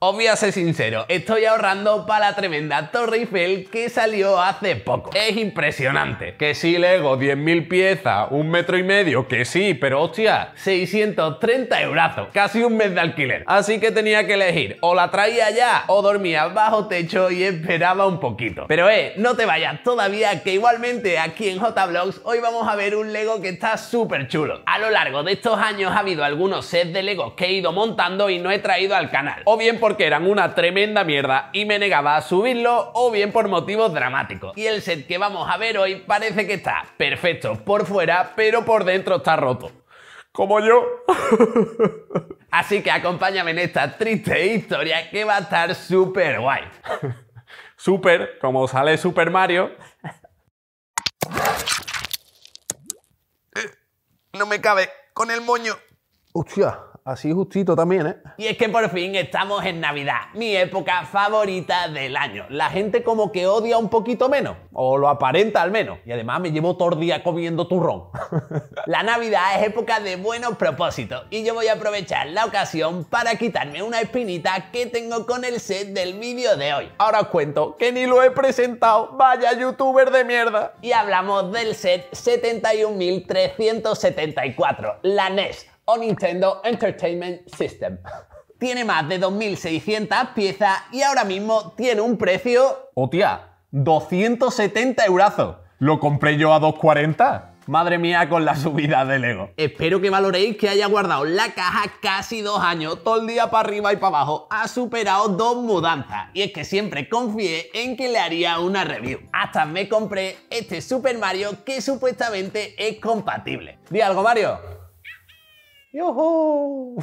Os voy a ser sincero, estoy ahorrando para la tremenda Torre Eiffel que salió hace poco. Es impresionante. Que sí, Lego, 10.000 piezas, un metro y medio, que sí, pero hostia, 630 euros, casi un mes de alquiler. Así que tenía que elegir, o la traía ya, o dormía bajo techo y esperaba un poquito. Pero eh, no te vayas todavía, que igualmente aquí en JBlogs hoy vamos a ver un Lego que está súper chulo. A lo largo de estos años ha habido algunos sets de Lego que he ido montando y no he traído al canal. O bien por porque eran una tremenda mierda y me negaba a subirlo o bien por motivos dramáticos. Y el set que vamos a ver hoy parece que está perfecto por fuera, pero por dentro está roto. Como yo. Así que acompáñame en esta triste historia que va a estar súper guay. Súper, como sale Super Mario. Eh, no me cabe con el moño. Hostia así justito también, ¿eh? Y es que por fin estamos en Navidad, mi época favorita del año. La gente como que odia un poquito menos, o lo aparenta al menos. Y además me llevo todo el día comiendo turrón. la Navidad es época de buenos propósitos y yo voy a aprovechar la ocasión para quitarme una espinita que tengo con el set del vídeo de hoy. Ahora os cuento que ni lo he presentado, vaya youtuber de mierda. Y hablamos del set 71.374, la NES o Nintendo Entertainment System. Tiene más de 2.600 piezas y ahora mismo tiene un precio... ¡Hostia! tía! 270 eurazos. ¿Lo compré yo a 240? Madre mía, con la subida del ego. Espero que valoréis que haya guardado la caja casi dos años, todo el día para arriba y para abajo. Ha superado dos mudanzas. Y es que siempre confié en que le haría una review. Hasta me compré este Super Mario que supuestamente es compatible. Di algo, Mario. ¡Yoho!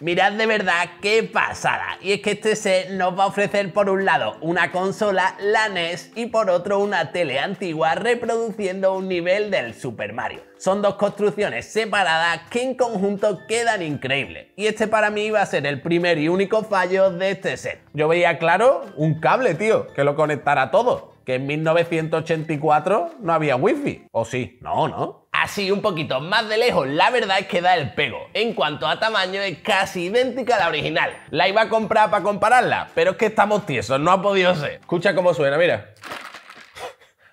Mirad de verdad qué pasada. Y es que este set nos va a ofrecer por un lado una consola, la NES, y por otro una tele antigua reproduciendo un nivel del Super Mario. Son dos construcciones separadas que en conjunto quedan increíbles. Y este para mí iba a ser el primer y único fallo de este set. Yo veía claro un cable, tío, que lo conectara todo. Que en 1984 no había wifi. ¿O sí? No, no así un poquito más de lejos, la verdad es que da el pego. En cuanto a tamaño, es casi idéntica a la original. La iba a comprar para compararla, pero es que estamos tiesos, no ha podido ser. Escucha cómo suena, mira.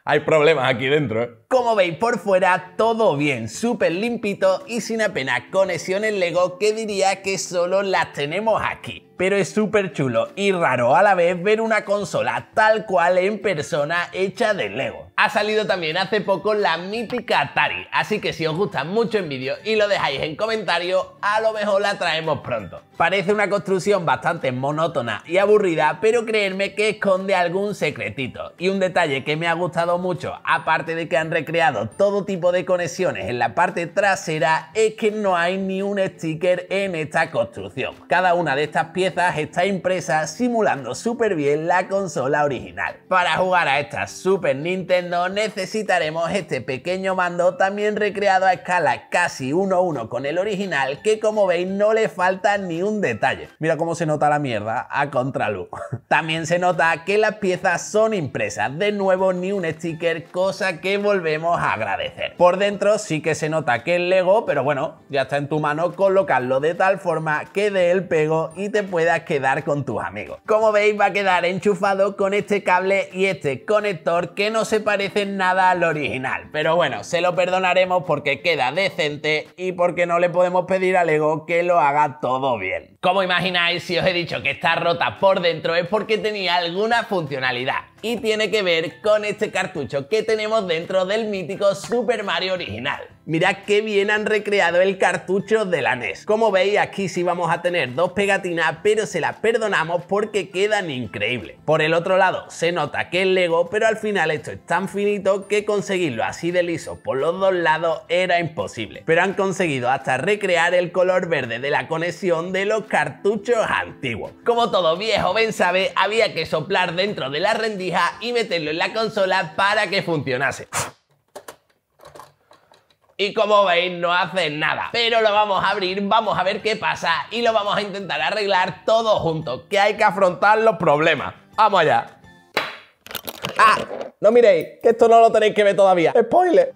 Hay problemas aquí dentro. ¿eh? Como veis por fuera, todo bien, súper limpito y sin apenas conexiones Lego que diría que solo las tenemos aquí pero es súper chulo y raro a la vez ver una consola tal cual en persona hecha de Lego. Ha salido también hace poco la mítica Atari, así que si os gusta mucho en vídeo y lo dejáis en comentarios, a lo mejor la traemos pronto. Parece una construcción bastante monótona y aburrida, pero creerme que esconde algún secretito. Y un detalle que me ha gustado mucho, aparte de que han recreado todo tipo de conexiones en la parte trasera, es que no hay ni un sticker en esta construcción. Cada una de estas piezas está impresa simulando súper bien la consola original. Para jugar a esta Super Nintendo necesitaremos este pequeño mando también recreado a escala casi 1-1 con el original que como veis no le falta ni un detalle. Mira cómo se nota la mierda a contraluz. también se nota que las piezas son impresas, de nuevo ni un sticker, cosa que volvemos a agradecer. Por dentro sí que se nota que es Lego, pero bueno, ya está en tu mano colocarlo de tal forma que dé el pego y te puedas quedar con tus amigos. Como veis va a quedar enchufado con este cable y este conector que no se parecen nada al original. Pero bueno, se lo perdonaremos porque queda decente y porque no le podemos pedir a Lego que lo haga todo bien. Como imagináis, si os he dicho que está rota por dentro es porque tenía alguna funcionalidad y tiene que ver con este cartucho que tenemos dentro del mítico Super Mario original. Mirad qué bien han recreado el cartucho de la NES. Como veis, aquí sí vamos a tener dos pegatinas, pero se las perdonamos porque quedan increíbles. Por el otro lado, se nota que es Lego, pero al final esto es tan finito que conseguirlo así de liso por los dos lados era imposible. Pero han conseguido hasta recrear el color verde de la conexión de los cartuchos antiguos. Como todo viejo Ben sabe, había que soplar dentro de la rendija y meterlo en la consola para que funcionase. Y como veis, no hace nada. Pero lo vamos a abrir, vamos a ver qué pasa y lo vamos a intentar arreglar todo juntos, que hay que afrontar los problemas. ¡Vamos allá! ¡Ah! No miréis, que esto no lo tenéis que ver todavía. ¡Spoiler!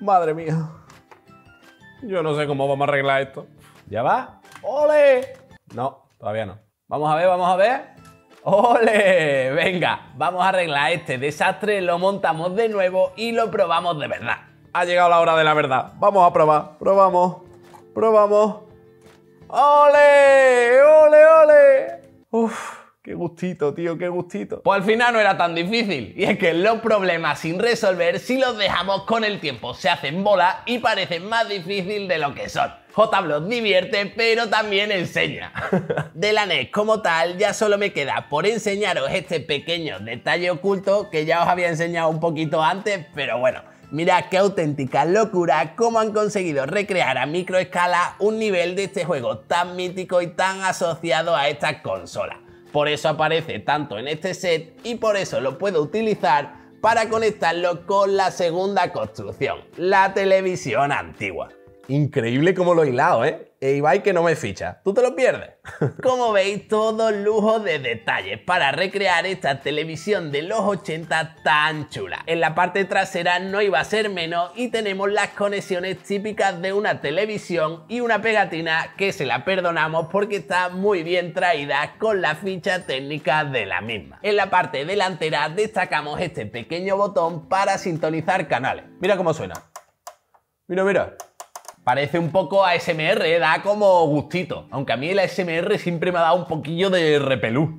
Madre mía. Yo no sé cómo vamos a arreglar esto. ¿Ya va? ¡Ole! No, todavía no. Vamos a ver, vamos a ver. ¡Ole! Venga, vamos a arreglar este desastre, lo montamos de nuevo y lo probamos de verdad ha llegado la hora de la verdad. Vamos a probar. Probamos. Probamos. ¡Ole! ¡Ole, ole! Uf, qué gustito, tío, qué gustito. Pues al final no era tan difícil. Y es que los problemas sin resolver, si los dejamos con el tiempo, se hacen bola y parecen más difícil de lo que son. JBlock divierte, pero también enseña. de la NES como tal, ya solo me queda por enseñaros este pequeño detalle oculto que ya os había enseñado un poquito antes, pero bueno Mira qué auténtica locura cómo han conseguido recrear a microescala un nivel de este juego tan mítico y tan asociado a esta consola. Por eso aparece tanto en este set y por eso lo puedo utilizar para conectarlo con la segunda construcción, la televisión antigua. Increíble como lo he hilado, ¿eh? E Ibai que no me ficha. Tú te lo pierdes. Como veis, todo lujo de detalles para recrear esta televisión de los 80 tan chula. En la parte trasera no iba a ser menos y tenemos las conexiones típicas de una televisión y una pegatina que se la perdonamos porque está muy bien traída con la ficha técnica de la misma. En la parte delantera destacamos este pequeño botón para sintonizar canales. Mira cómo suena. Mira, mira. Parece un poco ASMR, SMR da como gustito. Aunque a mí el ASMR siempre me ha dado un poquillo de repelú.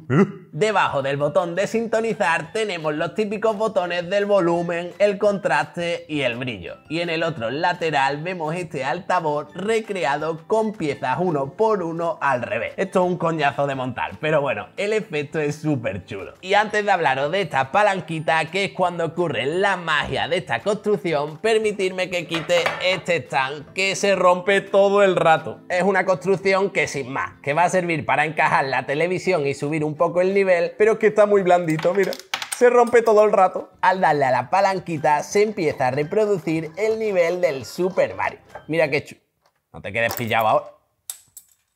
Debajo del botón de sintonizar tenemos los típicos botones del volumen, el contraste y el brillo. Y en el otro lateral vemos este altavoz recreado con piezas uno por uno al revés. Esto es un coñazo de montar, pero bueno, el efecto es súper chulo. Y antes de hablaros de esta palanquita, que es cuando ocurre la magia de esta construcción, permitirme que quite este stand que se rompe todo el rato. Es una construcción que sin más, que va a servir para encajar la televisión y subir un poco el nivel pero que está muy blandito, mira se rompe todo el rato. Al darle a la palanquita se empieza a reproducir el nivel del Super Mario. Mira que chulo. No te quedes pillado ahora.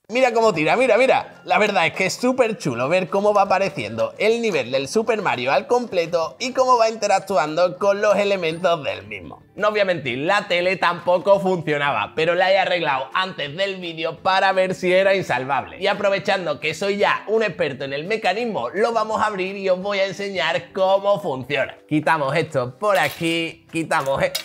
Mira cómo tira, mira, mira. La verdad es que es súper chulo ver cómo va apareciendo el nivel del Super Mario al completo y cómo va interactuando con los elementos del mismo. No obviamente la tele tampoco funcionaba, pero la he arreglado antes del vídeo para ver si era insalvable. Y aprovechando que soy ya un experto en el mecanismo, lo vamos a abrir y os voy a enseñar cómo funciona. Quitamos esto por aquí, quitamos esto...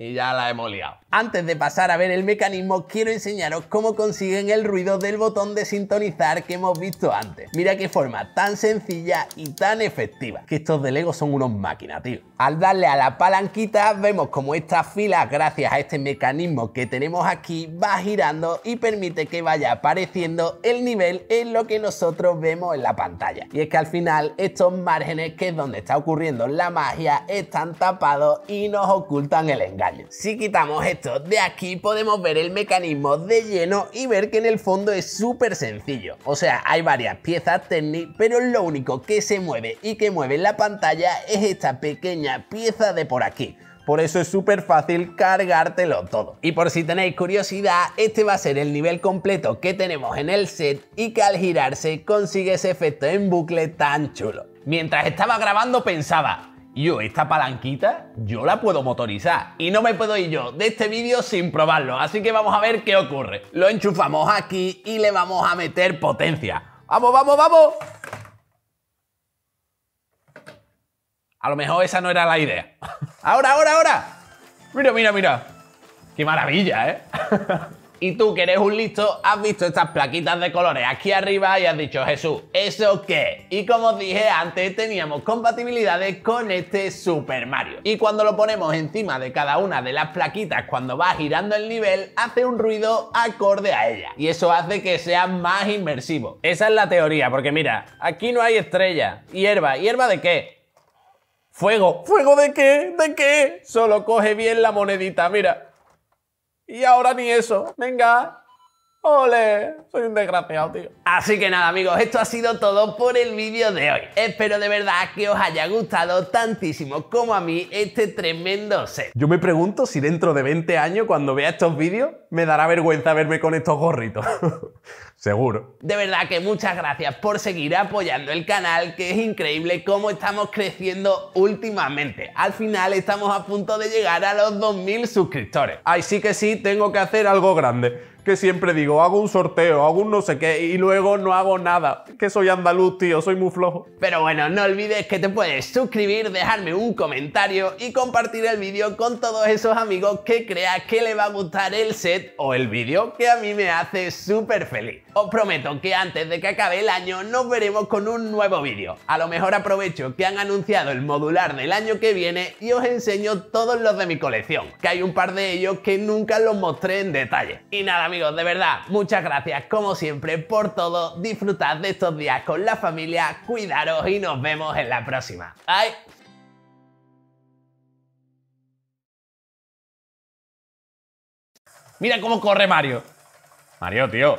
Y ya la hemos liado. Antes de pasar a ver el mecanismo, quiero enseñaros cómo consiguen el ruido del botón de sintonizar que hemos visto antes. Mira qué forma tan sencilla y tan efectiva, que estos de Lego son unos máquinas, tío. Al darle a la palanquita, vemos como esta fila, gracias a este mecanismo que tenemos aquí, va girando y permite que vaya apareciendo el nivel en lo que nosotros vemos en la pantalla. Y es que al final, estos márgenes, que es donde está ocurriendo la magia, están tapados y nos ocultan el engaño. Si quitamos de aquí podemos ver el mecanismo de lleno y ver que en el fondo es súper sencillo. O sea, hay varias piezas Technic, pero lo único que se mueve y que mueve la pantalla es esta pequeña pieza de por aquí. Por eso es súper fácil cargártelo todo. Y por si tenéis curiosidad, este va a ser el nivel completo que tenemos en el set y que al girarse consigue ese efecto en bucle tan chulo. Mientras estaba grabando pensaba, yo esta palanquita yo la puedo motorizar y no me puedo ir yo de este vídeo sin probarlo, así que vamos a ver qué ocurre. Lo enchufamos aquí y le vamos a meter potencia. ¡Vamos, vamos, vamos! A lo mejor esa no era la idea. ¡Ahora, ahora, ahora! Mira, mira, mira. ¡Qué maravilla, eh! Y tú que eres un listo, has visto estas plaquitas de colores aquí arriba y has dicho, Jesús, ¿eso qué? Y como os dije antes, teníamos compatibilidades con este Super Mario. Y cuando lo ponemos encima de cada una de las plaquitas cuando va girando el nivel, hace un ruido acorde a ella. Y eso hace que sea más inmersivo. Esa es la teoría, porque mira, aquí no hay estrella. Hierba, ¿hierba de qué? Fuego. ¿Fuego de qué? ¿De qué? Solo coge bien la monedita, mira. Y ahora ni eso. Venga. ¡Ole! Soy un desgraciado, tío. Así que nada, amigos, esto ha sido todo por el vídeo de hoy. Espero de verdad que os haya gustado tantísimo como a mí este tremendo set. Yo me pregunto si dentro de 20 años, cuando vea estos vídeos, me dará vergüenza verme con estos gorritos. Seguro. De verdad que muchas gracias por seguir apoyando el canal, que es increíble cómo estamos creciendo últimamente. Al final estamos a punto de llegar a los 2.000 suscriptores. Ay, sí que sí, tengo que hacer algo grande que siempre digo, hago un sorteo, hago un no sé qué y luego no hago nada. Que soy andaluz, tío, soy muy flojo. Pero bueno, no olvides que te puedes suscribir, dejarme un comentario y compartir el vídeo con todos esos amigos que crea que le va a gustar el set o el vídeo, que a mí me hace súper feliz. Os prometo que antes de que acabe el año nos veremos con un nuevo vídeo. A lo mejor aprovecho que han anunciado el modular del año que viene y os enseño todos los de mi colección, que hay un par de ellos que nunca los mostré en detalle. Y nada, amigos, de verdad, muchas gracias como siempre por todo. Disfrutad de estos días con la familia, cuidaros y nos vemos en la próxima. ¡Ay! Mira cómo corre Mario. Mario, tío,